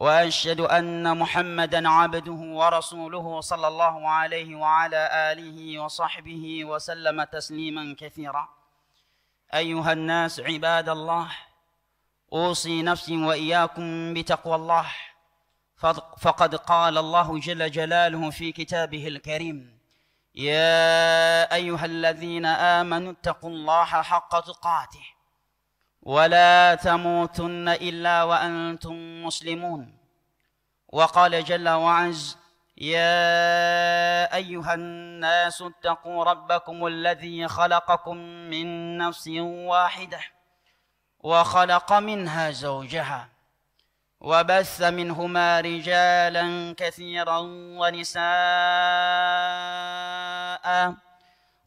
واشهد ان محمدا عبده ورسوله صلى الله عليه وعلى اله وصحبه وسلم تسليما كثيرا ايها الناس عباد الله اوصي نفسي واياكم بتقوى الله فقد قال الله جل جلاله في كتابه الكريم يا ايها الذين امنوا اتقوا الله حق تقاته ولا تموتن إلا وأنتم مسلمون وقال جل وعز يا أيها الناس اتقوا ربكم الذي خلقكم من نفس واحدة وخلق منها زوجها وبث منهما رجالا كثيرا ونساء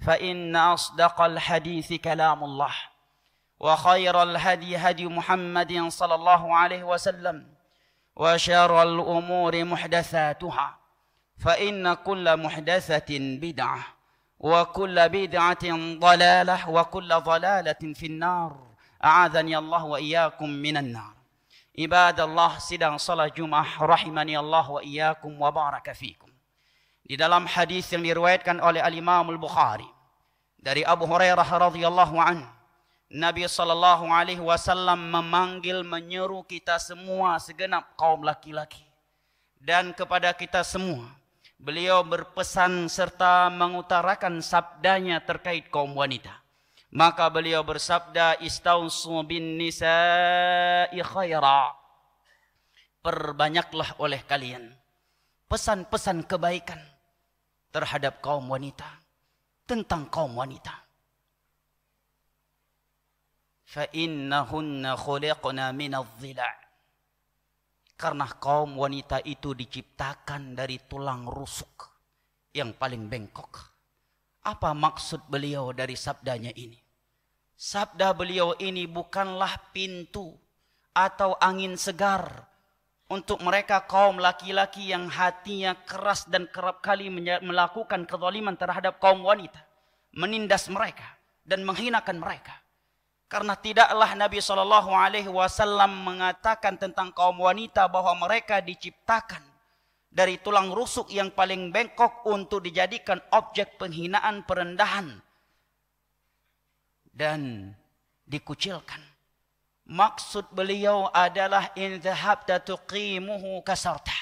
فإن أصدق الحديث كلام الله وخير الهدي هدي محمد صلى الله عليه وسلم وشر الأمور محدثاتها فإن كل محدثة بدعة وكل بدعة ضلالة وكل ضلالة في النار أعاذني الله وإياكم من النار عباد الله سيدا صلى جمعة رحمني الله وإياكم وبارك فيكم baraka fikum. حديث dalam hadis الإمام البخاري dari Abu Hurairah radhiyallahu an Nabi sallallahu alaihi wasallam memanggil menyeru kita semua segenap kaum laki-laki dan kepada kita semua beliau berpesan serta mengutarakan sabdanya terkait kaum wanita maka beliau bersabda istausu bin nisa khaira perbanyaklah oleh kalian pesan-pesan kebaikan terhadap kaum wanita tentang kaum wanita. Fa'innahunna khuliqna minadh-dhila' karena kaum wanita itu diciptakan dari tulang rusuk yang paling bengkok. Apa maksud beliau dari sabdanya ini? Sabda beliau ini bukanlah pintu atau angin segar untuk mereka kaum laki-laki yang hatinya keras dan kerap kali melakukan kezaliman terhadap kaum wanita, menindas mereka dan menghinakan mereka. Karena tidaklah Nabi Shallallahu Alaihi Wasallam mengatakan tentang kaum wanita bahwa mereka diciptakan dari tulang rusuk yang paling bengkok untuk dijadikan objek penghinaan perendahan dan dikucilkan. Maksud beliau adalah in dhahabta tuqimuhu kasarta.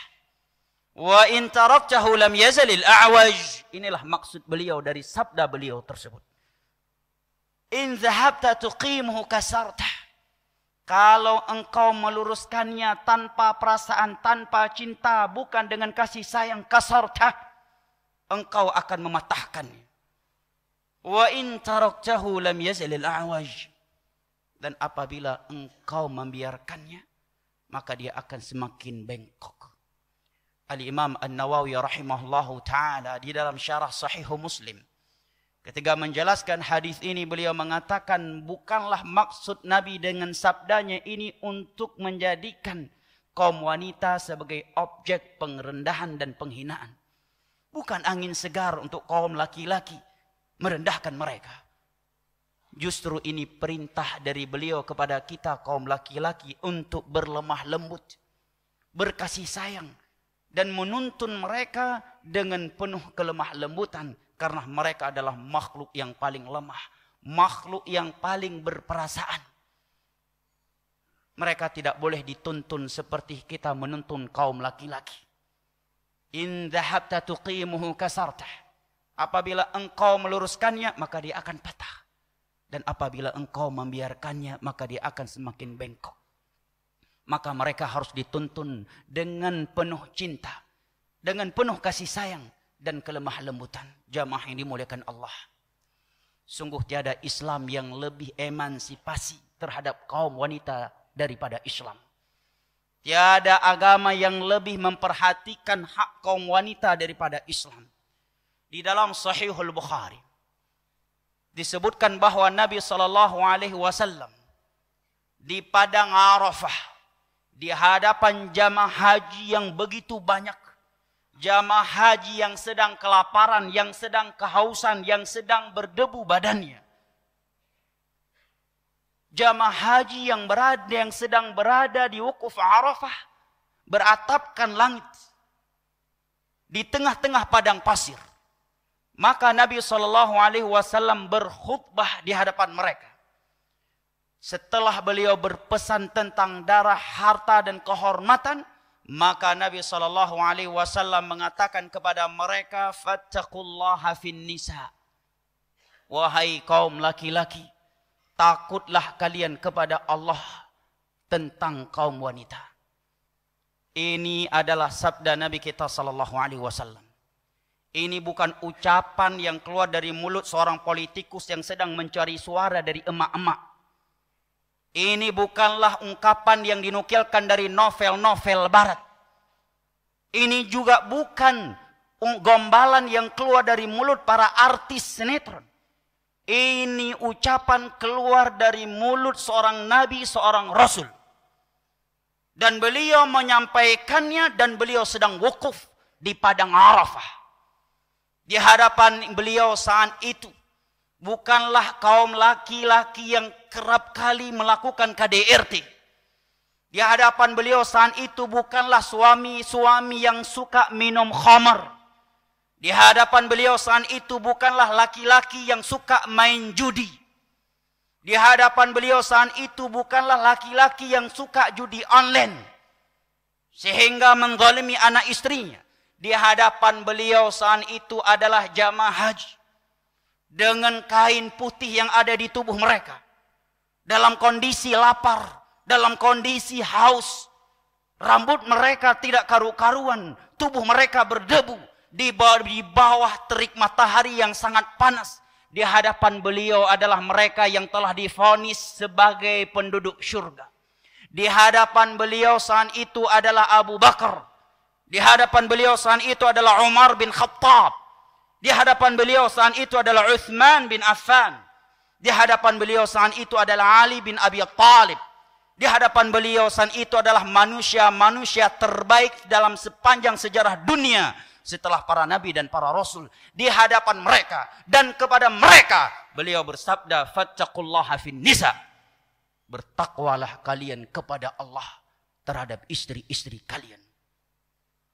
Wa in taraktahu lam yazalil a'waj. Inilah maksud beliau dari sabda beliau tersebut. In dhahabta tuqimuhu kasarta. Kalau engkau meluruskannya tanpa perasaan, tanpa cinta, bukan dengan kasih sayang kasarta, engkau akan mematahkannya. Wa in taraktahu lam yazalil a'waj. Dan apabila engkau membiarkannya, maka dia akan semakin bengkok. Al-Imam An-Nawawi rahimahullahu taala di dalam syarah Sahih Muslim ketika menjelaskan hadis ini beliau mengatakan bukanlah maksud Nabi dengan sabdanya ini untuk menjadikan kaum wanita sebagai objek pengrendahan dan penghinaan. Bukan angin segar untuk kaum laki-laki merendahkan mereka. Justru ini perintah dari beliau kepada kita kaum laki-laki untuk berlemah lembut, berkasih sayang dan menuntun mereka dengan penuh kelemah lembutan karena mereka adalah makhluk yang paling lemah, makhluk yang paling berperasaan. Mereka tidak boleh dituntun seperti kita menuntun kaum laki-laki. In dhahabta tuqimuhu kasartah. Apabila engkau meluruskannya, maka dia akan patah. Dan apabila engkau membiarkannya, maka dia akan semakin bengkok. Maka mereka harus dituntun dengan penuh cinta, dengan penuh kasih sayang, dan kelemah lembutan. Jamaah yang dimuliakan Allah. Sungguh tiada Islam yang lebih emansipasi terhadap kaum wanita daripada Islam. Tiada agama yang lebih memperhatikan hak kaum wanita daripada Islam. Di dalam Sahihul Bukhari disebutkan bahawa Nabi sallallahu alaihi wasallam di padang Arafah di hadapan jamaah haji yang begitu banyak jamaah haji yang sedang kelaparan yang sedang kehausan yang sedang berdebu badannya jamaah haji yang berada yang sedang berada di wukuf Arafah beratapkan langit di tengah-tengah padang pasir Maka Nabi Shallallahu Alaihi Wasallam berkhutbah di hadapan mereka. Setelah beliau berpesan tentang darah, harta dan kehormatan, maka Nabi Shallallahu Alaihi Wasallam mengatakan kepada mereka, "Fattaqullaha fin nisa." Wahai kaum laki-laki, takutlah kalian kepada Allah tentang kaum wanita. Ini adalah sabda Nabi kita Shallallahu Alaihi Wasallam. Ini bukan ucapan yang keluar dari mulut seorang politikus yang sedang mencari suara dari emak-emak. Ini bukanlah ungkapan yang dinukilkan dari novel-novel barat. Ini juga bukan gombalan yang keluar dari mulut para artis sinetron. Ini ucapan keluar dari mulut seorang nabi, seorang rasul. Dan beliau menyampaikannya dan beliau sedang wukuf di padang Arafah di hadapan beliau saat itu. Bukanlah kaum laki-laki yang kerap kali melakukan KDRT. Di hadapan beliau saat itu bukanlah suami-suami yang suka minum khamar. Di hadapan beliau saat itu bukanlah laki-laki yang suka main judi. Di hadapan beliau saat itu bukanlah laki-laki yang suka judi online. Sehingga menzalimi anak istrinya di hadapan beliau saat itu adalah jamaah haji. Dengan kain putih yang ada di tubuh mereka. Dalam kondisi lapar, dalam kondisi haus. Rambut mereka tidak karu-karuan, tubuh mereka berdebu. Di bawah, di bawah terik matahari yang sangat panas. Di hadapan beliau adalah mereka yang telah difonis sebagai penduduk syurga. Di hadapan beliau saat itu adalah Abu Bakar di hadapan beliau saat itu adalah Umar bin Khattab. Di hadapan beliau saat itu adalah Uthman bin Affan. Di hadapan beliau saat itu adalah Ali bin Abi Talib. Di hadapan beliau saat itu adalah manusia-manusia terbaik dalam sepanjang sejarah dunia setelah para nabi dan para rasul di hadapan mereka dan kepada mereka beliau bersabda fattaqullaha fin nisa bertakwalah kalian kepada Allah terhadap istri-istri kalian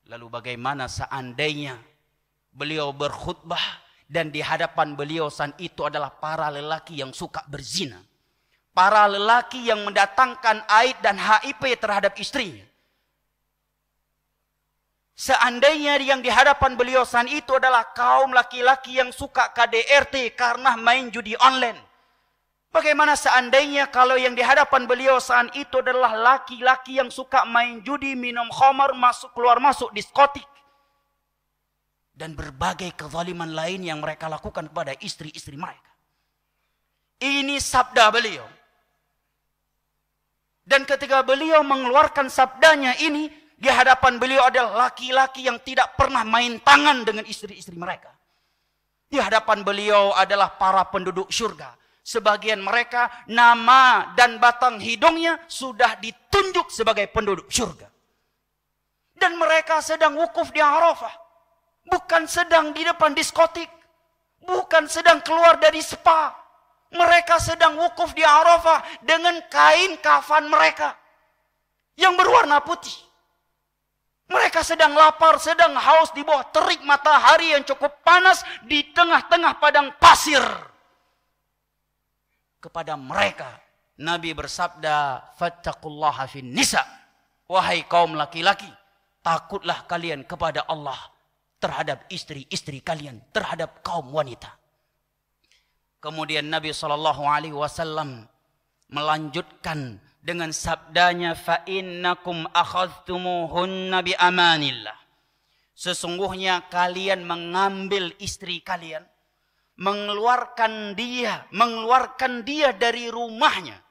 Lalu bagaimana seandainya beliau berkhutbah dan di hadapan beliau san itu adalah para lelaki yang suka berzina. Para lelaki yang mendatangkan aid dan HIP terhadap istrinya. Seandainya yang di hadapan beliau san itu adalah kaum laki-laki yang suka KDRT karena main judi online. Bagaimana seandainya kalau yang di hadapan beliau saat itu adalah laki-laki yang suka main judi, minum khamar, masuk keluar masuk diskotik dan berbagai kezaliman lain yang mereka lakukan kepada istri-istri mereka. Ini sabda beliau. Dan ketika beliau mengeluarkan sabdanya ini, di hadapan beliau adalah laki-laki yang tidak pernah main tangan dengan istri-istri mereka. Di hadapan beliau adalah para penduduk syurga Sebagian mereka nama dan batang hidungnya sudah ditunjuk sebagai penduduk surga. Dan mereka sedang wukuf di Arafah. Bukan sedang di depan diskotik. Bukan sedang keluar dari spa. Mereka sedang wukuf di Arafah dengan kain kafan mereka. Yang berwarna putih. Mereka sedang lapar, sedang haus di bawah terik matahari yang cukup panas di tengah-tengah padang pasir kepada mereka. Nabi bersabda, "Fattaqullaha fin nisa." Wahai kaum laki-laki, takutlah kalian kepada Allah terhadap istri-istri kalian, terhadap kaum wanita. Kemudian Nabi sallallahu alaihi wasallam melanjutkan dengan sabdanya fa innakum akhadhtumuhunna bi amanillah. Sesungguhnya kalian mengambil istri kalian mengeluarkan dia, mengeluarkan dia dari rumahnya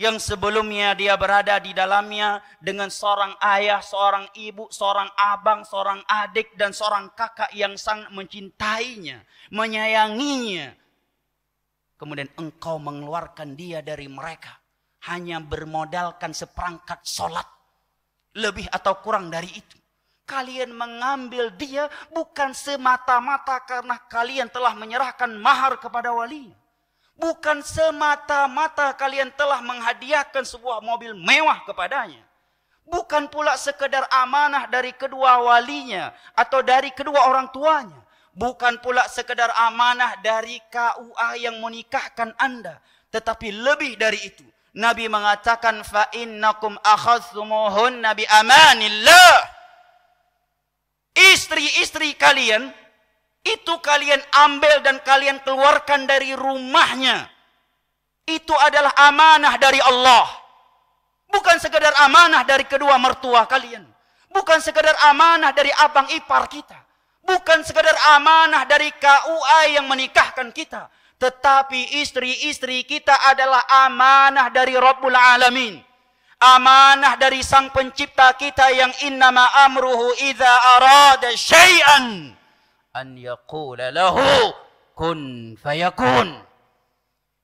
yang sebelumnya dia berada di dalamnya dengan seorang ayah, seorang ibu, seorang abang, seorang adik dan seorang kakak yang sangat mencintainya, menyayanginya. Kemudian engkau mengeluarkan dia dari mereka hanya bermodalkan seperangkat sholat Lebih atau kurang dari itu kalian mengambil dia bukan semata-mata karena kalian telah menyerahkan mahar kepada walinya. Bukan semata-mata kalian telah menghadiahkan sebuah mobil mewah kepadanya. Bukan pula sekedar amanah dari kedua walinya atau dari kedua orang tuanya. Bukan pula sekedar amanah dari KUA yang menikahkan Anda. Tetapi lebih dari itu. Nabi mengatakan fa innakum akhadhtumuhunna bi amanillah Istri-istri kalian itu kalian ambil dan kalian keluarkan dari rumahnya. Itu adalah amanah dari Allah. Bukan sekedar amanah dari kedua mertua kalian. Bukan sekedar amanah dari abang ipar kita. Bukan sekedar amanah dari KUA yang menikahkan kita. Tetapi istri-istri kita adalah amanah dari Rabbul Alamin amanah dari sang pencipta kita yang innama amruhu idza arada syai'an an yaqula lahu kun fayakun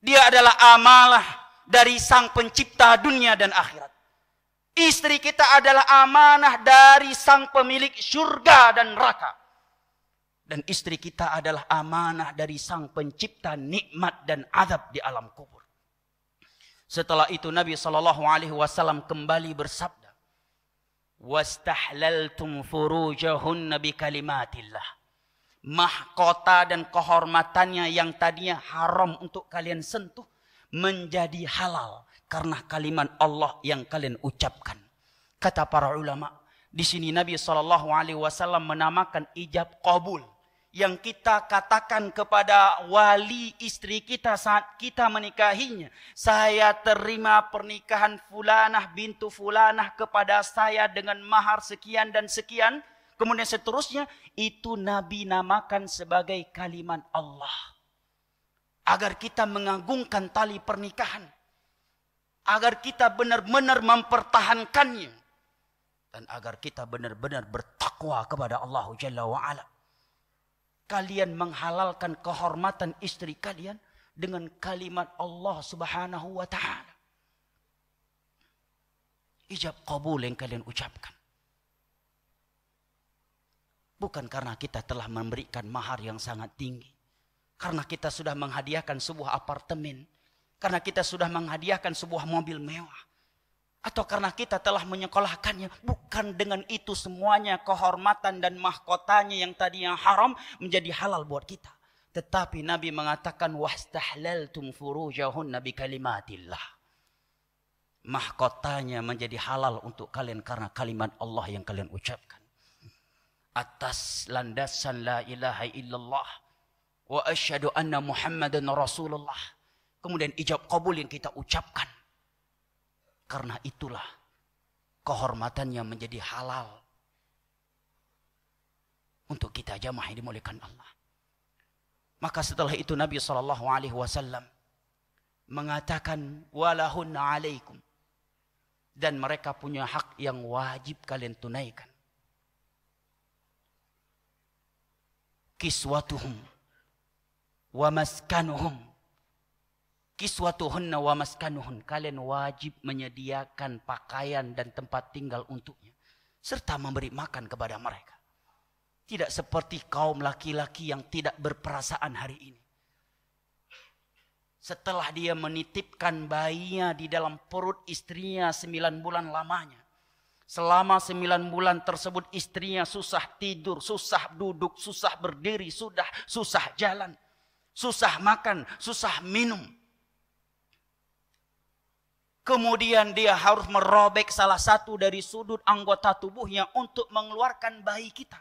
dia adalah amalah dari sang pencipta dunia dan akhirat istri kita adalah amanah dari sang pemilik surga dan neraka dan istri kita adalah amanah dari sang pencipta nikmat dan azab di alam kubur setelah itu Nabi Shallallahu Alaihi Wasallam kembali bersabda, "Wastahlaltum furujahun bi kalimatillah." Mahkota dan kehormatannya yang tadinya haram untuk kalian sentuh menjadi halal karena kalimat Allah yang kalian ucapkan. Kata para ulama, di sini Nabi Shallallahu Alaihi Wasallam menamakan ijab kabul yang kita katakan kepada wali istri kita saat kita menikahinya. Saya terima pernikahan fulanah bintu fulanah kepada saya dengan mahar sekian dan sekian. Kemudian seterusnya, itu Nabi namakan sebagai kalimat Allah. Agar kita mengagungkan tali pernikahan. Agar kita benar-benar mempertahankannya. Dan agar kita benar-benar bertakwa kepada Allah Jalla wa'ala kalian menghalalkan kehormatan istri kalian dengan kalimat Allah Subhanahu wa taala. Ijab kabul yang kalian ucapkan. Bukan karena kita telah memberikan mahar yang sangat tinggi. Karena kita sudah menghadiahkan sebuah apartemen. Karena kita sudah menghadiahkan sebuah mobil mewah atau karena kita telah menyekolahkannya bukan dengan itu semuanya kehormatan dan mahkotanya yang tadi yang haram menjadi halal buat kita tetapi Nabi mengatakan wastahlaltum furujahunna Nabi kalimatillah mahkotanya menjadi halal untuk kalian karena kalimat Allah yang kalian ucapkan atas landasan la ilaha illallah wa asyhadu anna muhammadan rasulullah kemudian ijab kabul yang kita ucapkan karena itulah kehormatannya menjadi halal untuk kita jamaah yang dimuliakan Allah. Maka setelah itu Nabi saw alaihi wasallam mengatakan walahun alaikum dan mereka punya hak yang wajib kalian tunaikan. Kiswatuhum wa kiswatuhunna wa maskanuhun. Kalian wajib menyediakan pakaian dan tempat tinggal untuknya. Serta memberi makan kepada mereka. Tidak seperti kaum laki-laki yang tidak berperasaan hari ini. Setelah dia menitipkan bayinya di dalam perut istrinya sembilan bulan lamanya. Selama sembilan bulan tersebut istrinya susah tidur, susah duduk, susah berdiri, sudah susah jalan. Susah makan, susah minum Kemudian dia harus merobek salah satu dari sudut anggota tubuhnya untuk mengeluarkan bayi kita.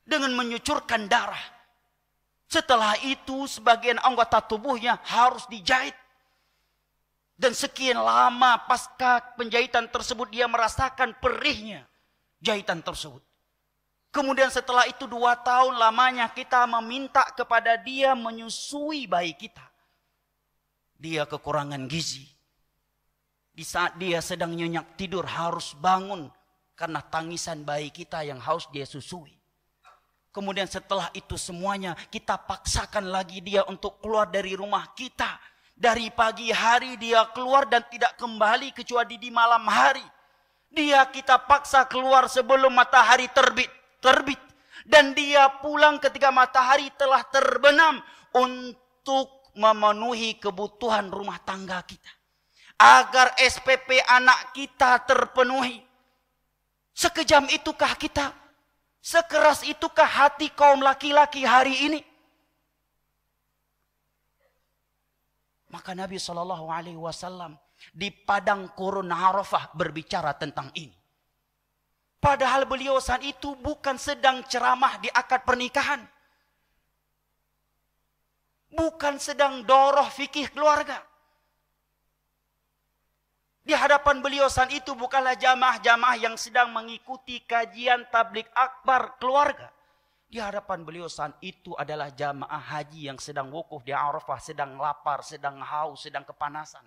Dengan menyucurkan darah. Setelah itu sebagian anggota tubuhnya harus dijahit. Dan sekian lama pasca penjahitan tersebut dia merasakan perihnya jahitan tersebut. Kemudian setelah itu dua tahun lamanya kita meminta kepada dia menyusui bayi kita. Dia kekurangan gizi. Di saat dia sedang nyenyak tidur harus bangun karena tangisan bayi kita yang haus dia susui. Kemudian setelah itu semuanya kita paksakan lagi dia untuk keluar dari rumah kita. Dari pagi hari dia keluar dan tidak kembali kecuali di malam hari. Dia kita paksa keluar sebelum matahari terbit. Terbit. Dan dia pulang ketika matahari telah terbenam untuk memenuhi kebutuhan rumah tangga kita agar SPP anak kita terpenuhi. Sekejam itukah kita? Sekeras itukah hati kaum laki-laki hari ini? Maka Nabi Shallallahu Alaihi Wasallam di padang Kurun Arafah berbicara tentang ini. Padahal beliau saat itu bukan sedang ceramah di akad pernikahan. Bukan sedang doroh fikih keluarga. Di hadapan beliau saat itu bukanlah jamaah-jamaah yang sedang mengikuti kajian tablik akbar keluarga. Di hadapan beliau saat itu adalah jamaah haji yang sedang wukuf di Arafah, sedang lapar, sedang haus, sedang kepanasan.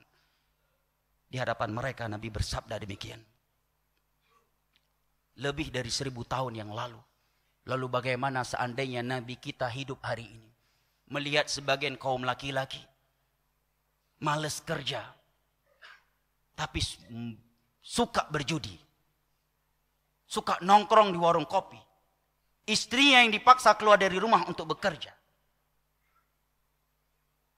Di hadapan mereka Nabi bersabda demikian. Lebih dari seribu tahun yang lalu. Lalu bagaimana seandainya Nabi kita hidup hari ini? Melihat sebagian kaum laki-laki. Males kerja, tapi suka berjudi. Suka nongkrong di warung kopi. Istrinya yang dipaksa keluar dari rumah untuk bekerja.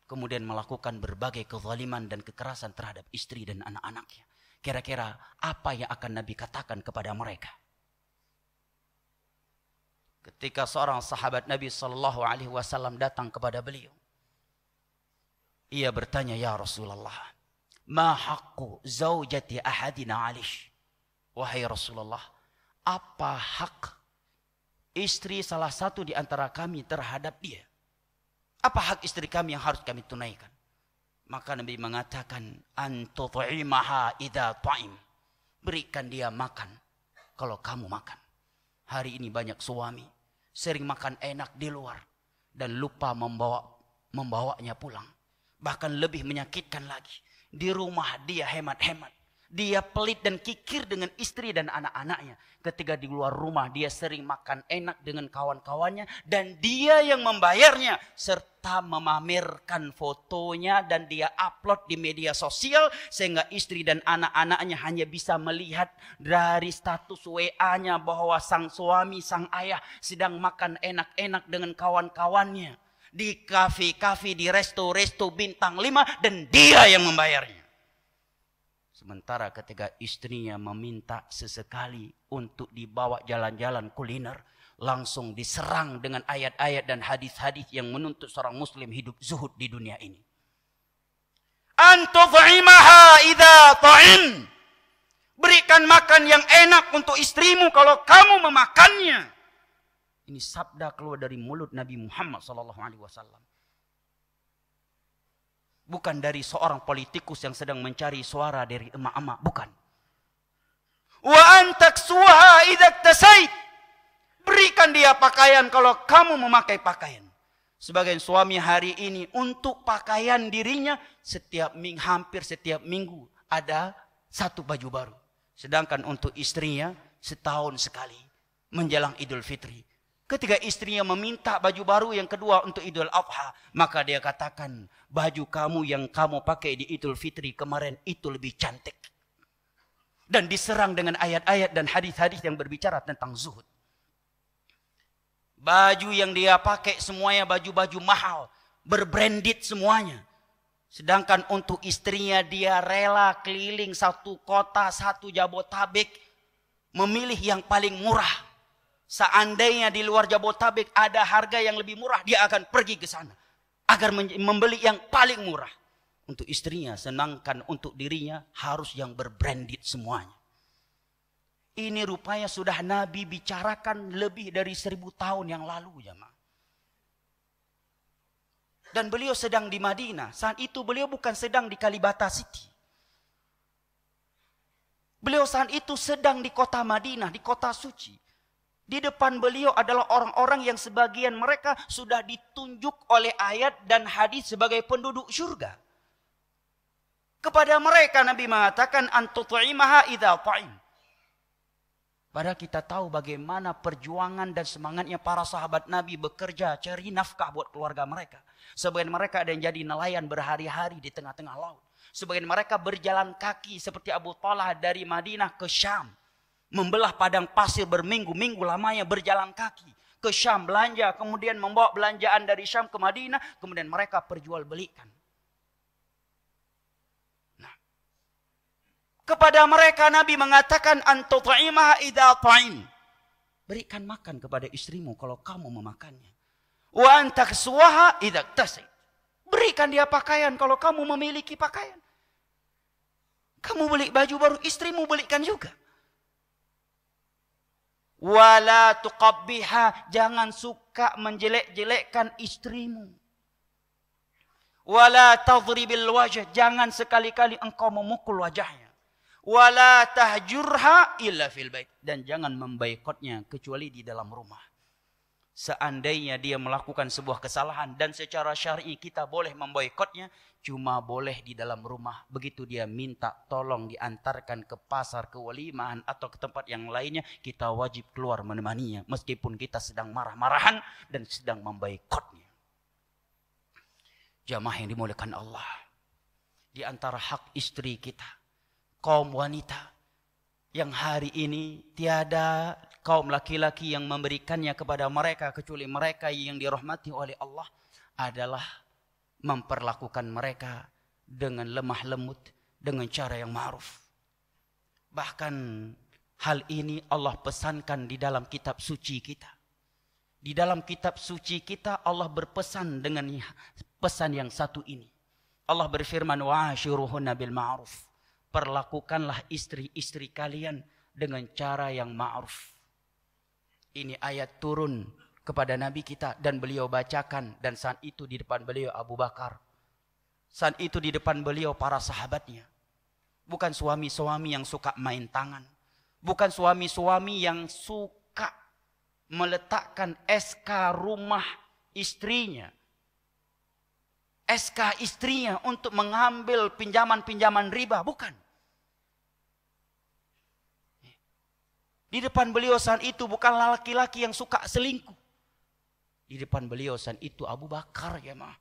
Kemudian melakukan berbagai kezaliman dan kekerasan terhadap istri dan anak-anaknya. Kira-kira apa yang akan Nabi katakan kepada mereka? Ketika seorang sahabat Nabi Shallallahu Alaihi Wasallam datang kepada beliau, ia bertanya, ya Rasulullah, ma haqqu zaujati ahadina alish. Wahai Rasulullah, apa hak istri salah satu di antara kami terhadap dia? Apa hak istri kami yang harus kami tunaikan? Maka Nabi mengatakan, Antutu'imaha idha ta'im. Berikan dia makan kalau kamu makan. Hari ini banyak suami sering makan enak di luar dan lupa membawa membawanya pulang. Bahkan lebih menyakitkan lagi di rumah dia hemat-hemat. Dia pelit dan kikir dengan istri dan anak-anaknya. Ketika di luar rumah dia sering makan enak dengan kawan-kawannya. Dan dia yang membayarnya. Serta memamerkan fotonya dan dia upload di media sosial. Sehingga istri dan anak-anaknya hanya bisa melihat dari status WA-nya. Bahwa sang suami, sang ayah sedang makan enak-enak dengan kawan-kawannya di kafe-kafe, di resto-resto bintang lima dan dia yang membayarnya. Sementara ketika istrinya meminta sesekali untuk dibawa jalan-jalan kuliner, langsung diserang dengan ayat-ayat dan hadis-hadis yang menuntut seorang muslim hidup zuhud di dunia ini. Antufa'imaha ida ta'im. Berikan makan yang enak untuk istrimu kalau kamu memakannya. Ini sabda keluar dari mulut Nabi Muhammad sallallahu alaihi wasallam. Bukan dari seorang politikus yang sedang mencari suara dari emak-emak, bukan. Wa suha idak Berikan dia pakaian kalau kamu memakai pakaian. Sebagai suami hari ini untuk pakaian dirinya setiap ming, hampir setiap minggu ada satu baju baru. Sedangkan untuk istrinya setahun sekali menjelang Idul Fitri Ketika istrinya meminta baju baru yang kedua untuk Idul Adha, maka dia katakan, baju kamu yang kamu pakai di Idul Fitri kemarin itu lebih cantik. Dan diserang dengan ayat-ayat dan hadis-hadis yang berbicara tentang zuhud. Baju yang dia pakai semuanya baju-baju mahal, berbranded semuanya. Sedangkan untuk istrinya dia rela keliling satu kota, satu Jabotabek, memilih yang paling murah Seandainya di luar Jabotabek ada harga yang lebih murah, dia akan pergi ke sana agar membeli yang paling murah untuk istrinya, senangkan untuk dirinya harus yang berbranded semuanya. Ini rupanya sudah Nabi bicarakan lebih dari seribu tahun yang lalu, ya Ma. Dan beliau sedang di Madinah. Saat itu beliau bukan sedang di Kalibata City. Beliau saat itu sedang di kota Madinah, di kota suci. Di depan beliau adalah orang-orang yang sebagian mereka sudah ditunjuk oleh ayat dan hadis sebagai penduduk syurga. Kepada mereka Nabi mengatakan antutu'imaha idha ta'im. Padahal kita tahu bagaimana perjuangan dan semangatnya para sahabat Nabi bekerja cari nafkah buat keluarga mereka. Sebagian mereka ada yang jadi nelayan berhari-hari di tengah-tengah laut. Sebagian mereka berjalan kaki seperti Abu Talha dari Madinah ke Syam membelah padang pasir berminggu-minggu lamanya berjalan kaki ke Syam belanja, kemudian membawa belanjaan dari Syam ke Madinah, kemudian mereka perjualbelikan. Nah, kepada mereka Nabi mengatakan antutaimah idza ta'im. Berikan makan kepada istrimu kalau kamu memakannya. Wa antaksuwaha idza tasik Berikan dia pakaian kalau kamu memiliki pakaian. Kamu beli baju baru, istrimu belikan juga. Wala tuqabbiha, jangan suka menjelek-jelekkan istrimu. Wala tadribil wajah, jangan sekali-kali engkau memukul wajahnya. Wala tahjurha illa fil bait dan jangan membaikotnya kecuali di dalam rumah. Seandainya dia melakukan sebuah kesalahan dan secara syar'i kita boleh memboikotnya, cuma boleh di dalam rumah. Begitu dia minta tolong diantarkan ke pasar, ke walimahan atau ke tempat yang lainnya, kita wajib keluar menemaninya meskipun kita sedang marah-marahan dan sedang membaikotnya. Jamaah yang dimuliakan Allah. Di antara hak istri kita, kaum wanita yang hari ini tiada kaum laki-laki yang memberikannya kepada mereka kecuali mereka yang dirahmati oleh Allah adalah memperlakukan mereka dengan lemah lembut dengan cara yang ma'ruf. Bahkan hal ini Allah pesankan di dalam kitab suci kita. Di dalam kitab suci kita Allah berpesan dengan pesan yang satu ini. Allah berfirman wa'ashiruhunna bil ma'ruf. Perlakukanlah istri-istri kalian dengan cara yang ma'ruf. Ini ayat turun kepada Nabi kita dan beliau bacakan dan saat itu di depan beliau Abu Bakar. Saat itu di depan beliau para sahabatnya. Bukan suami-suami yang suka main tangan. Bukan suami-suami yang suka meletakkan SK rumah istrinya. SK istrinya untuk mengambil pinjaman-pinjaman riba. Bukan. Di depan beliau saat itu bukan laki-laki yang suka selingkuh di depan beliau san itu Abu Bakar ya mah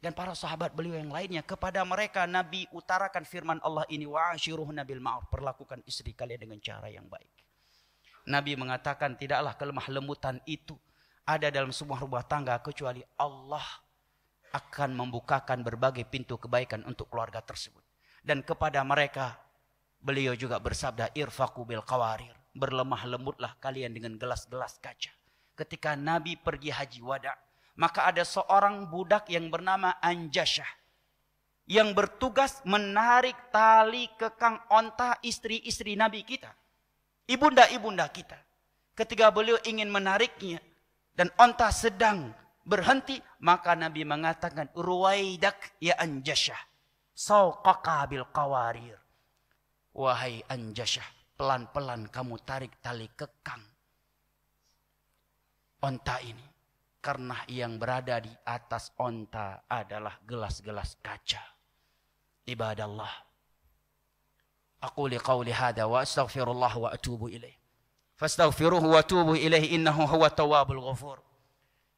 dan para sahabat beliau yang lainnya kepada mereka Nabi utarakan firman Allah ini wa'ashiruhna nabil ma'ruf perlakukan istri kalian dengan cara yang baik. Nabi mengatakan tidaklah kelemah lembutan itu ada dalam semua rumah tangga kecuali Allah akan membukakan berbagai pintu kebaikan untuk keluarga tersebut. Dan kepada mereka beliau juga bersabda irfaku bil qawarir berlemah lembutlah kalian dengan gelas-gelas kaca ketika Nabi pergi haji wada. Maka ada seorang budak yang bernama Anjasyah yang bertugas menarik tali kekang onta istri-istri Nabi kita. Ibunda-ibunda kita. Ketika beliau ingin menariknya dan onta sedang berhenti, maka Nabi mengatakan, Ruwaidak ya Anjasyah, sawqaqa bil qawarir. Wahai Anjasyah, pelan-pelan kamu tarik tali kekang onta ini. Karena yang berada di atas onta adalah gelas-gelas kaca. Allah. Aku liqawli hadha wa astaghfirullah wa atubu ilaih. Fastaghfiruhu wa atubu ilaih innahu huwa tawabul ghafur.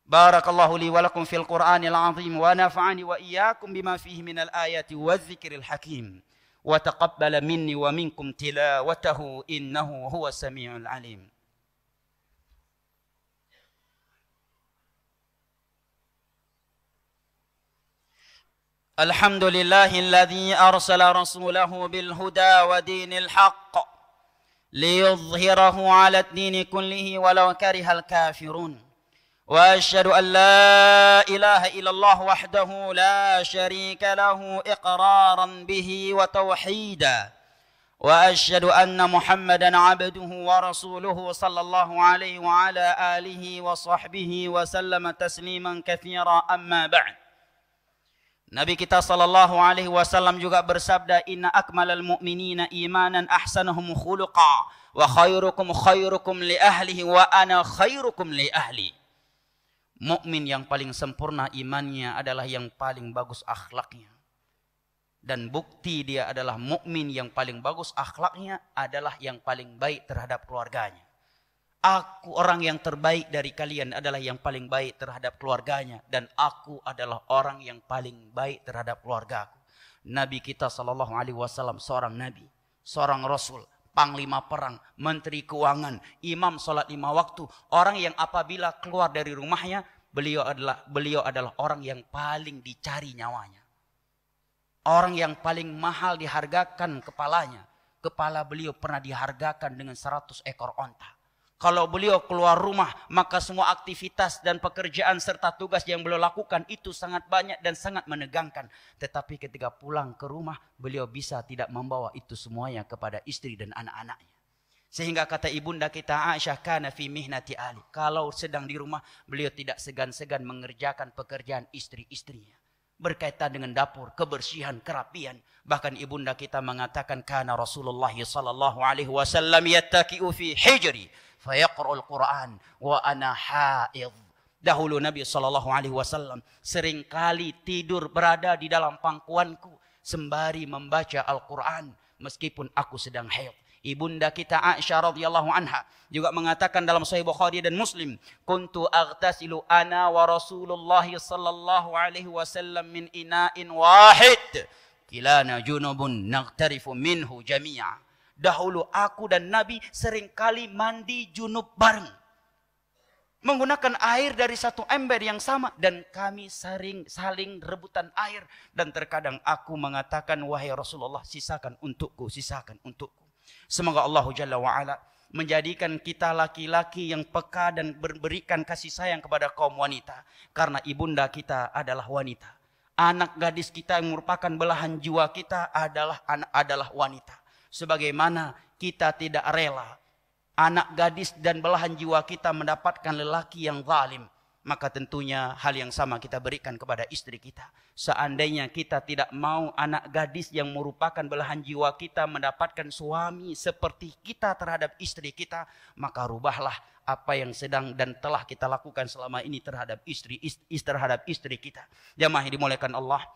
Barakallahu الله لي fil Qur'anil القرآن wa ونفعني wa بما bima fihi الآيات ayati wa hakim. وتقبل مني ومنكم تلاوته إنه هو السميع العليم الحمد لله الذي أرسل رسوله بالهدى ودين الحق ليظهره على الدين كله ولو كره الكافرون وأشهد أن لا إله إلا الله وحده لا شريك له إقرارا به وتوحيدا وأشهد أن محمدا عبده ورسوله صلى الله عليه وعلى آله وصحبه وسلم تسليما كثيرا أما بعد Nabi kita sallallahu alaihi wasallam juga bersabda inna akmalal mu'minina imanan ahsanuhum khuluqa wa khairukum khairukum li ahlihi wa ana khairukum li ahli. Mukmin yang paling sempurna imannya adalah yang paling bagus akhlaknya. Dan bukti dia adalah mukmin yang paling bagus akhlaknya adalah yang paling baik terhadap keluarganya aku orang yang terbaik dari kalian adalah yang paling baik terhadap keluarganya dan aku adalah orang yang paling baik terhadap keluarga aku. Nabi kita sallallahu alaihi wasallam seorang nabi, seorang rasul, panglima perang, menteri keuangan, imam salat lima waktu, orang yang apabila keluar dari rumahnya, beliau adalah beliau adalah orang yang paling dicari nyawanya. Orang yang paling mahal dihargakan kepalanya. Kepala beliau pernah dihargakan dengan 100 ekor onta kalau beliau keluar rumah, maka semua aktivitas dan pekerjaan serta tugas yang beliau lakukan itu sangat banyak dan sangat menegangkan. Tetapi ketika pulang ke rumah, beliau bisa tidak membawa itu semuanya kepada istri dan anak-anaknya. Sehingga kata ibunda kita Aisyah kana fi mihnati Ali. Kalau sedang di rumah, beliau tidak segan-segan mengerjakan pekerjaan istri-istrinya berkaitan dengan dapur, kebersihan, kerapian. Bahkan ibunda kita mengatakan karena Rasulullah sallallahu alaihi wasallam yattaqi'u fi hijri fayaqra'ul Quran wa ana haid. Dahulu Nabi Shallallahu Alaihi Wasallam seringkali tidur berada di dalam pangkuanku sembari membaca Al-Quran meskipun aku sedang haid. Ibunda kita Aisyah radhiyallahu anha juga mengatakan dalam Sahih Bukhari dan Muslim, "Kuntu aghtasilu ana wa Rasulullah sallallahu alaihi wasallam min ina'in wahid, kilana junubun naghtarifu minhu jami'a." Dahulu aku dan Nabi seringkali mandi junub bareng. Menggunakan air dari satu ember yang sama. Dan kami saling, saling rebutan air. Dan terkadang aku mengatakan, wahai Rasulullah sisakan untukku, sisakan untukku. Semoga Allah Jalla wa'ala menjadikan kita laki-laki yang peka dan berberikan kasih sayang kepada kaum wanita. Karena ibunda kita adalah wanita. Anak gadis kita yang merupakan belahan jiwa kita adalah adalah wanita sebagaimana kita tidak rela anak gadis dan belahan jiwa kita mendapatkan lelaki yang zalim maka tentunya hal yang sama kita berikan kepada istri kita. Seandainya kita tidak mau anak gadis yang merupakan belahan jiwa kita mendapatkan suami seperti kita terhadap istri kita, maka rubahlah apa yang sedang dan telah kita lakukan selama ini terhadap istri istri terhadap istri kita. Jamaah dimulaikan Allah.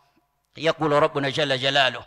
Yaqulu Rabbuna jalla jalaluh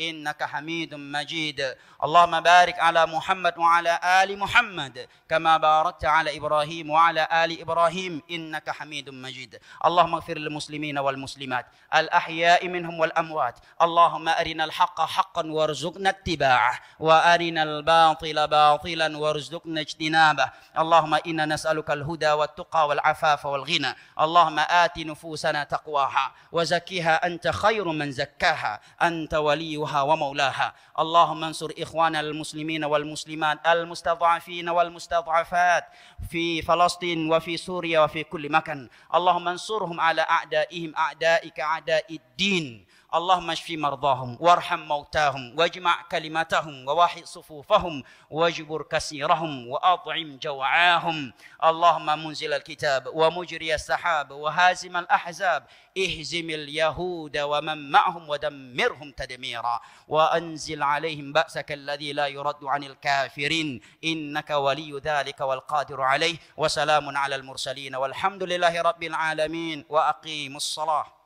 إنك حميد مجيد اللهم بارك على محمد وعلى آل محمد كما باركت على إبراهيم وعلى آل إبراهيم إنك حميد مجيد اللهم اغفر للمسلمين والمسلمات الأحياء منهم والأموات اللهم أرنا الحق حقا وارزقنا اتباعه وأرنا الباطل باطلا وارزقنا اجتنابه اللهم إنا نسألك الهدى والتقى والعفاف والغنى اللهم آت نفوسنا تقواها وزكيها أنت خير من زكاها أنت وليها ربها ومولاها اللهم انصر إخواننا المسلمين والمسلمات المستضعفين والمستضعفات في فلسطين وفي سوريا وفي كل مكان اللهم انصرهم على أعدائهم أعدائك أعداء الدين اللهم اشف مرضاهم وارحم موتاهم واجمع كلمتهم وواحد صفوفهم واجبر كسيرهم واطعم جوعاهم اللهم منزل الكتاب ومجري السحاب وهازم الاحزاب اهزم اليهود ومن معهم ودمرهم تدميرا وانزل عليهم باسك الذي لا يرد عن الكافرين انك ولي ذلك والقادر عليه وسلام على المرسلين والحمد لله رب العالمين واقيموا الصلاه